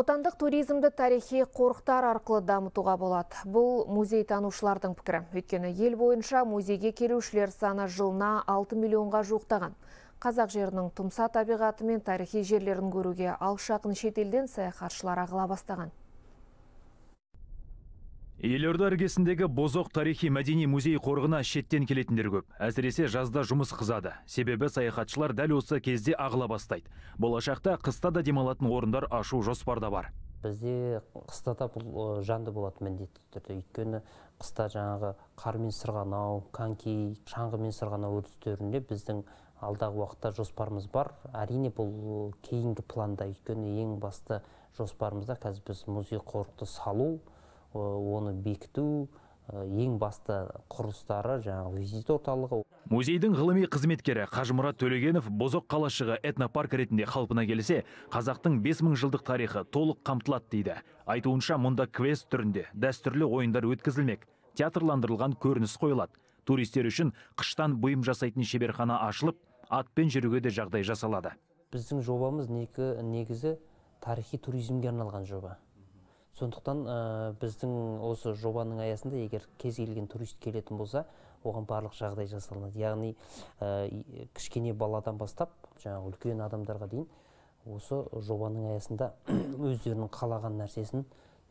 Отандық туризмді тарихи қорықтар арқылы дамытуға болады. Бұл музей танушылардың пікірі. Өйткені ел бойынша музейге келушілер саны жылына 6 миллионға жуықтаған. Қазақ жерінің тұмса табиғаты мен тарихи жерлерін көруге алшақын шетелден саяхатшылар ағыла бастаған елорда іргесіндегі бозоқ тарихи мәдени музей қорығына шеттен келетіндер көп әсіресе жазда жұмыс қызады себебі саяхатшылар дәл осы кезде ағыла бастайды болашақта қыста да демалатын орындар ашу жоспарда бар бізде қыста да бұл жанды болады міндетті түрде өйткені қыста жаңағы қармен сырғанау шаңғы шаңғымен сырғанау үрдістерінде біздің алдағы уақытта жоспарымыз бар әрине бұл кейінгі планда өйткені ең басты жоспарымызда қазір біз музей қорықты салу Э, оны бекіту э, ең басты құрылыстары жаңағы визит орталығы музейдің ғылыми қызметкері қажымұрат төлегенов бозоқ қалашығы этнопарк ретінде қалпына келсе қазақтың 5000 жылдық тарихы толық қамтылады дейді айтуынша мұнда квест түрінде дәстүрлі ойындар өткізілмек театрландырылған көрініс қойылады туристер үшін қыштан бұйым жасайтын шеберхана ашылып атпен жүруге де жағдай жасалады біздің жобамыз негізі тарихи туризмге арналған жоба сондықтан ә, біздің осы жобаның аясында егер кез келген турист келетін болса оған барлық жағдай жасалынады яғни э, кішкене баладан бастап жаңағы үлкен адамдарға дейін осы жобаның аясында өздерінің қалаған нәрсесін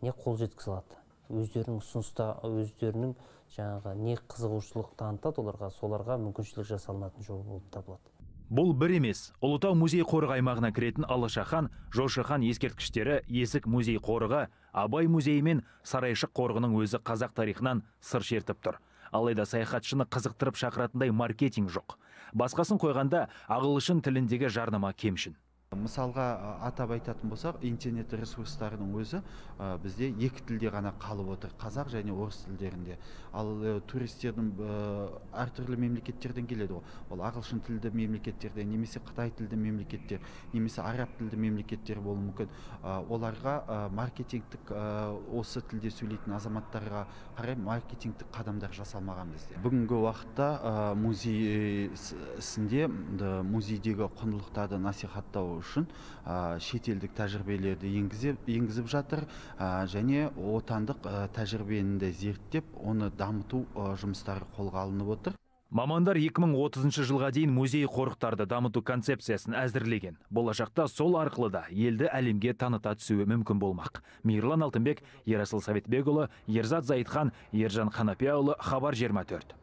не қол жеткізе алады өздерінің ұсыныста өздерінің жаңағы не қызығушылық танытады оларға соларға мүмкіншілік жасалынатын жоба болып табылады бұл бір емес ұлытау музей қорық аймағына кіретін алаша хан жошы хан ескерткіштері есік музей қорығы абай музейі мен сарайшық қорығының өзі қазақ тарихынан сыр шертіп тұр алайда саяхатшыны қызықтырып шақыратындай маркетинг жоқ басқасын қойғанда ағылшын тіліндегі жарнама кемшін мысалға атап айтатын болсақ интернет ресурстарының өзі бізде екі тілде ғана қалып отыр қазақ және орыс тілдерінде ал ә, туристердің ә, әртүрлі мемлекеттерден келеді ғой ол ағылшын тілді мемлекеттерден немесе қытай тілді мемлекеттер немесе араб тілді мемлекеттер болуы мүмкін оларға маркетингтік осы тілде сөйлейтін азаматтарға қарай маркетингтік қадамдар жасалмаған бізде бүгінгі уақытта музей э, ісінде музейдегі құндылықтарды насихаттау үшін шетелдік тәжірибелерді енгізіп, енгізіп жатыр және отандық тәжірибені де зерттеп оны дамыту жұмыстары қолға алынып отыр Мамандар 2030 жылға дейін музей қорықтарды дамыту концепциясын әзірлеген. Болашақта сол арқылы да елді әлемге таныта түсуі мүмкін болмақ. Мейірлан Алтынбек, Ерасыл Советбекұлы, Ерзат Зайтхан, Ержан қанапияұлы Хабар 24.